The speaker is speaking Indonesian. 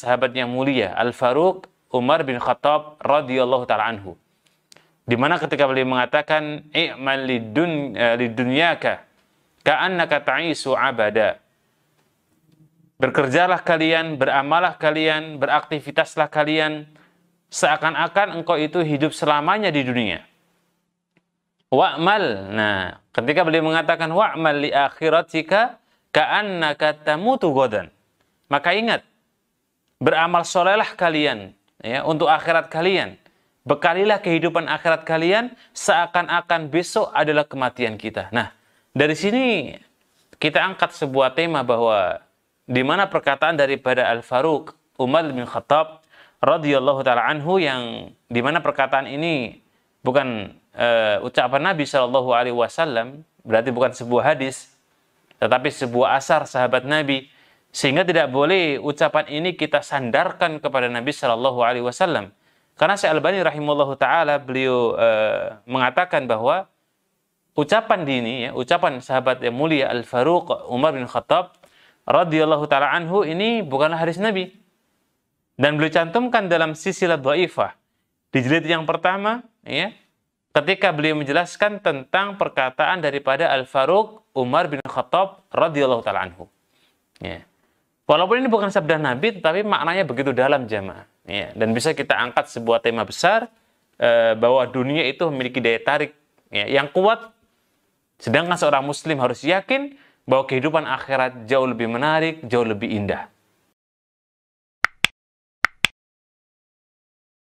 sahabat yang mulia Al Faruq Umar bin Khattab radhiyallahu taala anhu. Di mana ketika beliau mengatakan i'mal lidun eh, lidunyaka ka'annaka ta'isu abada. Bekerjalah kalian, beramalah kalian, beraktivitaslah kalian seakan-akan engkau itu hidup selamanya di dunia. Wa'mal. Nah, ketika beliau mengatakan wa'mal li akhiratika ka'annaka tamutu godan. Maka ingat, beramal solehlah kalian ya, untuk akhirat kalian. Bekalilah kehidupan akhirat kalian seakan-akan besok adalah kematian kita. Nah, dari sini kita angkat sebuah tema bahwa di mana perkataan daripada Al-Faruq Umar bin Khattab radhiyallahu taala anhu yang di mana perkataan ini bukan uh, ucapan Nabi Shallallahu alaihi wasallam, berarti bukan sebuah hadis, tetapi sebuah asar sahabat Nabi sehingga tidak boleh ucapan ini kita sandarkan kepada Nabi Shallallahu Alaihi Wasallam. Karena Syekh Albani rahimahullah taala beliau e, mengatakan bahwa ucapan dini ya, ucapan sahabat yang mulia Al Faruq Umar bin Khattab radhiyallahu taala anhu ini bukanlah hadis Nabi. Dan beliau cantumkan dalam sisi dhaifah di jilid yang pertama ya, ketika beliau menjelaskan tentang perkataan daripada Al Faruq Umar bin Khattab radhiyallahu taala anhu. Ya. Walaupun ini bukan sabda Nabi, tetapi maknanya begitu dalam jamaah. Ya, dan bisa kita angkat sebuah tema besar eh, bahwa dunia itu memiliki daya tarik ya, yang kuat. Sedangkan seorang Muslim harus yakin bahwa kehidupan akhirat jauh lebih menarik, jauh lebih indah.